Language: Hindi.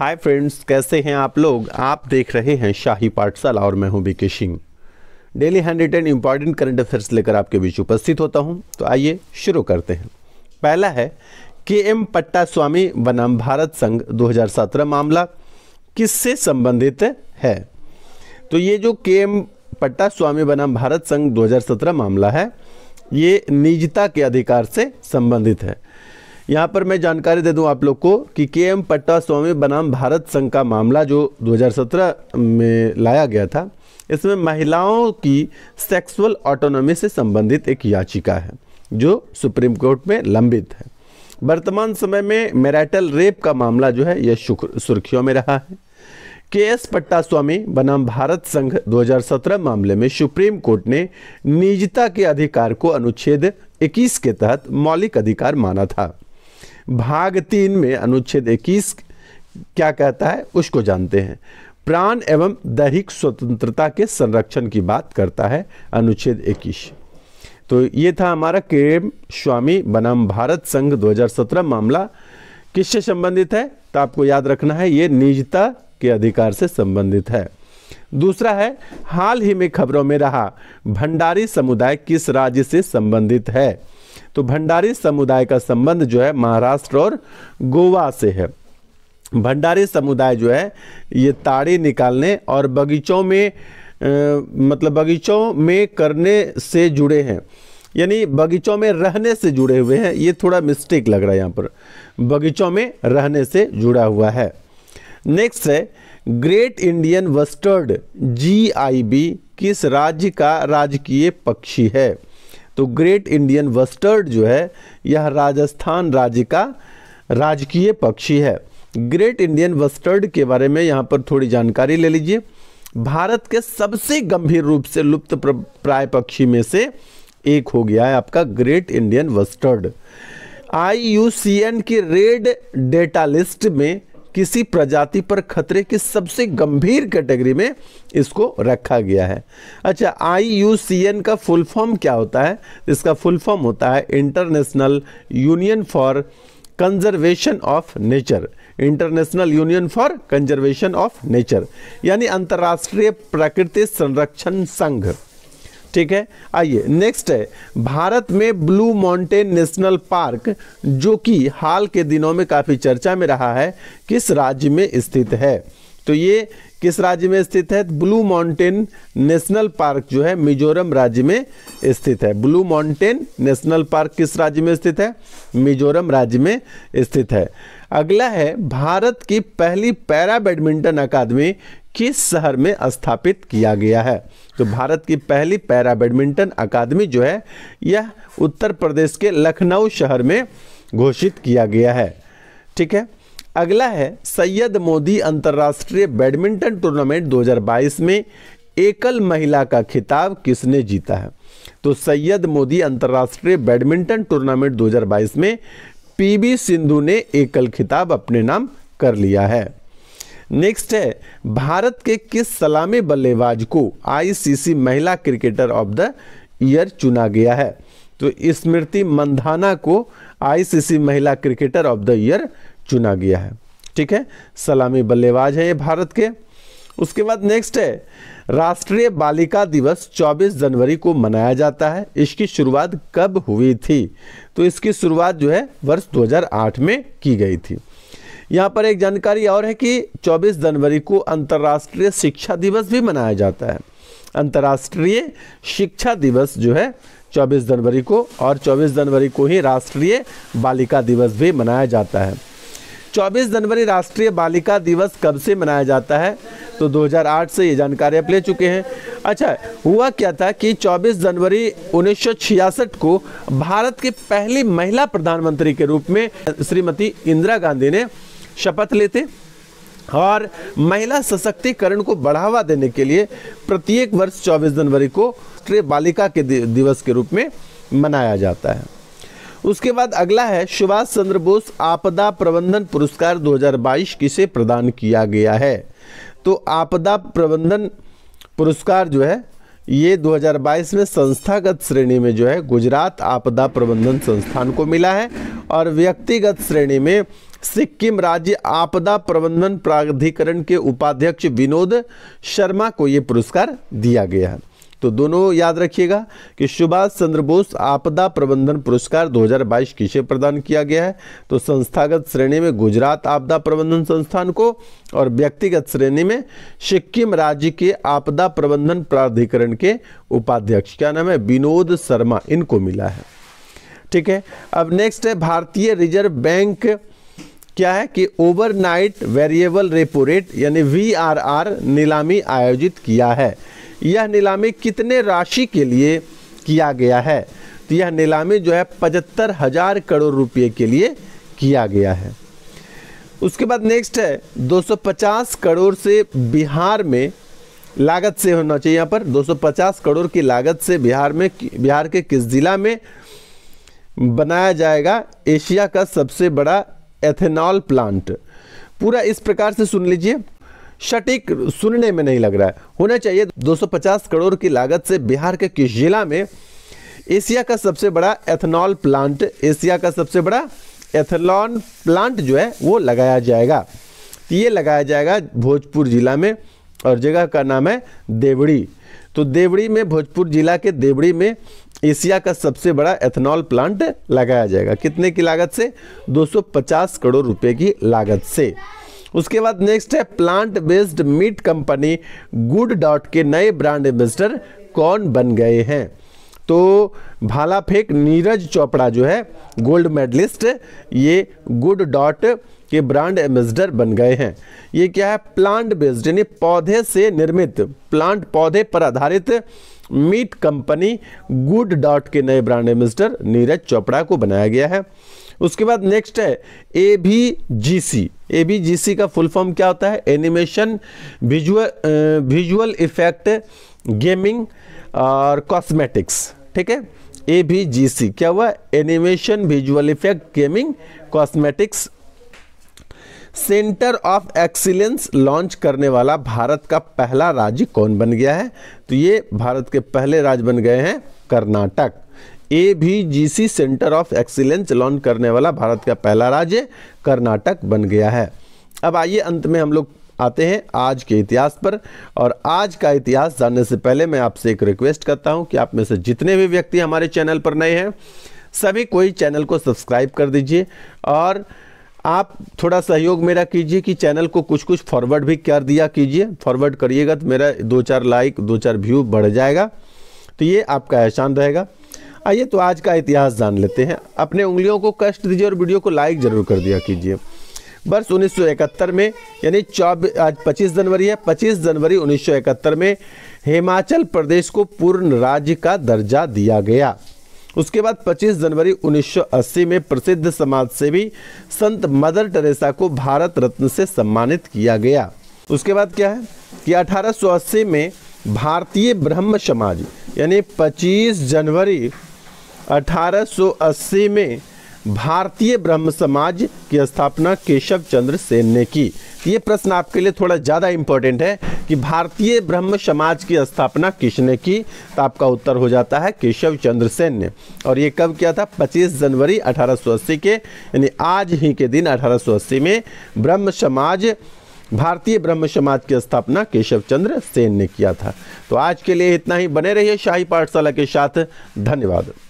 हाय फ्रेंड्स कैसे हैं आप लोग आप देख रहे हैं शाही पाठशाला और मैं हूं B K Singh daily handwritten important current affairs लेकर आपके बीच उपस्थित होता हूं तो आइए शुरू करते हैं पहला है के एम पट्टा स्वामी बनाम भारत संघ 2017 मामला किससे संबंधित है तो ये जो के एम पट्टा स्वामी बनाम भारत संघ दो मामला है ये निजता के अधिकार से संबंधित है यहाँ पर मैं जानकारी दे दूँ आप लोग को कि के एम पट्टा स्वामी बनाम भारत संघ का मामला जो 2017 में लाया गया था इसमें महिलाओं की सेक्सुअल ऑटोनॉमी से संबंधित एक याचिका है जो सुप्रीम कोर्ट में लंबित है वर्तमान समय में मैरिटल रेप का मामला जो है यह सुर्खियों में रहा है के एस पट्टा स्वामी बनाम भारत संघ 2017 मामले में सुप्रीम कोर्ट ने निजता के अधिकार को अनुच्छेद 21 के तहत मौलिक अधिकार माना था भाग तीन में अनुच्छेद इक्कीस क्या कहता है उसको जानते हैं प्राण एवं दैहिक स्वतंत्रता के संरक्षण की बात करता है अनुच्छेद इक्कीस तो ये था हमारा केम स्वामी बनाम भारत संघ 2017 मामला किससे संबंधित है तो आपको याद रखना है ये निजता के अधिकार से संबंधित है दूसरा है हाल ही में खबरों में रहा भंडारी समुदाय किस राज्य से संबंधित है तो भंडारी समुदाय का संबंध जो है महाराष्ट्र और गोवा से है भंडारी समुदाय जो है ये ताड़े निकालने और बगीचों में आ, मतलब बगीचों में करने से जुड़े हैं यानी बगीचों में रहने से जुड़े हुए हैं ये थोड़ा मिस्टेक लग रहा है यहाँ पर बगीचों में रहने से जुड़ा हुआ है नेक्स्ट है ग्रेट इंडियन वस्टर्ड जीआईबी किस राज्य का राजकीय पक्षी है तो ग्रेट इंडियन वस्टर्ड जो है यह राजस्थान राज्य का राजकीय पक्षी है ग्रेट इंडियन वस्टर्ड के बारे में यहाँ पर थोड़ी जानकारी ले लीजिए भारत के सबसे गंभीर रूप से लुप्त प्राय पक्षी में से एक हो गया है आपका ग्रेट इंडियन वस्टर्ड आई की रेड डेटा लिस्ट में किसी प्रजाति पर खतरे की सबसे गंभीर कैटेगरी में इसको रखा गया है अच्छा आई का फुल फॉर्म क्या होता है इसका फुल फॉर्म होता है international union for conservation of nature international union for conservation of nature यानी अंतर्राष्ट्रीय प्रकृति संरक्षण संघ ठीक है आइए नेक्स्ट है भारत में ब्लू माउंटेन नेशनल पार्क जो कि हाल के दिनों में काफ़ी चर्चा में रहा है किस राज्य में स्थित है तो ये किस राज्य में स्थित है ब्लू माउंटेन नेशनल पार्क जो है मिजोरम राज्य में स्थित है ब्लू माउंटेन नेशनल पार्क किस राज्य में स्थित है मिजोरम राज्य में स्थित है अगला है भारत की पहली पैरा बैडमिंटन अकादमी किस शहर में स्थापित किया गया है तो भारत की पहली पैरा बैडमिंटन अकादमी जो है यह उत्तर प्रदेश के लखनऊ शहर में घोषित किया गया है ठीक है अगला है सैयद मोदी अंतर्राष्ट्रीय बैडमिंटन टूर्नामेंट 2022 में एकल महिला का खिताब किसने जीता है तो सैयद मोदी अंतर्राष्ट्रीय बैडमिंटन टूर्नामेंट 2022 में पीवी सिंधु ने एकल खिताब अपने नाम कर लिया है नेक्स्ट है भारत के किस सलामी बल्लेबाज को आईसीसी महिला क्रिकेटर ऑफ द ईयर चुना गया है तो स्मृति मंधाना को आईसीसी महिला क्रिकेटर ऑफ द ईयर चुना गया है ठीक है सलामी बल्लेबाज है ये भारत के उसके बाद नेक्स्ट है राष्ट्रीय बालिका दिवस 24 जनवरी को मनाया जाता है इसकी शुरुआत कब हुई थी तो इसकी शुरुआत जो है वर्ष 2008 में की गई थी यहाँ पर एक जानकारी और है कि 24 जनवरी को अंतर्राष्ट्रीय शिक्षा दिवस भी मनाया जाता है अंतर्राष्ट्रीय शिक्षा दिवस जो है 24 जनवरी को और 24 जनवरी को ही राष्ट्रीय बालिका दिवस भी मनाया जाता है 24 जनवरी राष्ट्रीय बालिका दिवस कब से मनाया जाता है तो 2008 से ये जानकारी आप ले चुके हैं अच्छा हुआ क्या था कि 24 जनवरी 1966 को भारत के पहली महिला प्रधानमंत्री के रूप में श्रीमती इंदिरा गांधी ने शपथ लेते और महिला सशक्तिकरण को बढ़ावा देने के लिए प्रत्येक वर्ष 24 जनवरी को राष्ट्रीय बालिका के दिवस के रूप में मनाया जाता है उसके बाद अगला है सुभाष चंद्र बोस आपदा प्रबंधन पुरस्कार 2022 किसे प्रदान किया गया है तो आपदा प्रबंधन पुरस्कार जो है ये 2022 में संस्थागत श्रेणी में जो है गुजरात आपदा प्रबंधन संस्थान को मिला है और व्यक्तिगत श्रेणी में सिक्किम राज्य आपदा प्रबंधन प्राधिकरण के उपाध्यक्ष विनोद शर्मा को यह पुरस्कार दिया गया है तो दोनों याद रखिएगा कि सुभाष चंद्र बोस आपदा प्रबंधन पुरस्कार 2022 किसे प्रदान किया गया है तो संस्थागत श्रेणी में गुजरात आपदा प्रबंधन संस्थान को और व्यक्तिगत श्रेणी में सिक्किम राज्य के आपदा प्रबंधन प्राधिकरण के उपाध्यक्ष क्या नाम है विनोद शर्मा इनको मिला है ठीक है अब नेक्स्ट है भारतीय रिजर्व बैंक क्या है कि ओवरनाइट वेरिएबल रेपो रेट यानी वी आर आर नीलामी आयोजित किया है यह नीलामी कितने राशि के लिए किया गया है तो यह नीलामी जो है पचहत्तर हजार करोड़ रुपये के लिए किया गया है उसके बाद नेक्स्ट है 250 करोड़ से बिहार में लागत से होना चाहिए यहाँ पर 250 करोड़ की लागत से बिहार में बिहार के किस ज़िला में बनाया जाएगा एशिया का सबसे बड़ा एथेनॉल प्लांट पूरा इस प्रकार से सुन लीजिए सटीक सुनने में नहीं लग रहा है होना चाहिए 250 करोड़ की लागत से बिहार के किस जिला में एशिया का सबसे बड़ा एथेनॉल प्लांट एशिया का सबसे बड़ा एथेनॉल प्लांट जो है वो लगाया जाएगा ये लगाया जाएगा भोजपुर ज़िला में और जगह का नाम है देवड़ी तो देवड़ी में भोजपुर जिला के देवड़ी में एशिया का सबसे बड़ा एथेनॉल प्लांट लगाया जाएगा कितने की लागत से 250 करोड़ रुपए की लागत से उसके बाद नेक्स्ट है plant based meat company GoodDot के नए ब्रांड एम्बेसडर कौन बन गए हैं तो भाला फेंक नीरज चोपड़ा जो है गोल्ड मेडलिस्ट ये गुड डॉट के ब्रांड एम्बेसडर बन गए हैं ये क्या है प्लांट बेस्ड यानी पौधे से निर्मित प्लांट पौधे पर आधारित मीट कंपनी गुड डॉट के नए ब्रांड एम्बेसडर नीरज चोपड़ा को बनाया गया है उसके बाद नेक्स्ट है A B ji C A B जी सी का फुल फॉर्म क्या होता है animation visual visual effect gaming और कॉस्मेटिक्स ठीक है ए भी जी सी क्या हुआ animation visual effect gaming cosmetics center of excellence launch करने वाला भारत का पहला राज्य कौन बन गया है तो ये भारत के पहले राज्य बन गए हैं Karnataka A V G C center of excellence launch करने वाला भारत का पहला राज्य कर्नाटक बन गया है अब आइए अंत में हम लोग आते हैं आज के इतिहास पर और आज का इतिहास जानने से पहले मैं आपसे एक रिक्वेस्ट करता हूं कि आप में से जितने भी व्यक्ति हमारे चैनल पर नए हैं सभी कोई चैनल को सब्सक्राइब कर दीजिए और आप थोड़ा सहयोग मेरा कीजिए कि चैनल को कुछ कुछ फॉरवर्ड भी कर दिया कीजिए फॉरवर्ड करिएगा तो मेरा दो चार लाइक दो चार व्यू बढ़ जाएगा तो ये आपका एहसान रहेगा आइए तो आज का इतिहास जान लेते हैं अपने उंगलियों को कष्ट दीजिए और वीडियो को लाइक ज़रूर कर दिया कीजिए वर्ष 1971 में यानी चौबीस आज 25 जनवरी है 25 जनवरी 1971 में हिमाचल प्रदेश को पूर्ण राज्य का दर्जा दिया गया उसके बाद 25 जनवरी 1980 में प्रसिद्ध समाज सेवी संत मदर टेरेसा को भारत रत्न से सम्मानित किया गया उसके बाद क्या है कि 1880 में भारतीय ब्रह्म समाज यानी 25 जनवरी 1880 में भारतीय ब्रह्म समाज की स्थापना केशव चंद्र सेन ने की ये प्रश्न आपके लिए थोड़ा ज़्यादा इम्पोर्टेंट है कि भारतीय ब्रह्म समाज की स्थापना किसने की तो आपका उत्तर हो जाता है केशव चंद्र सेन ने और ये कब किया था 25 जनवरी अठारह के यानी आज ही के दिन अठारह में ब्रह्म समाज भारतीय ब्रह्म समाज की स्थापना केशव चंद्र सेन ने किया था तो आज के लिए इतना ही बने रहिए शाही पाठशाला के साथ धन्यवाद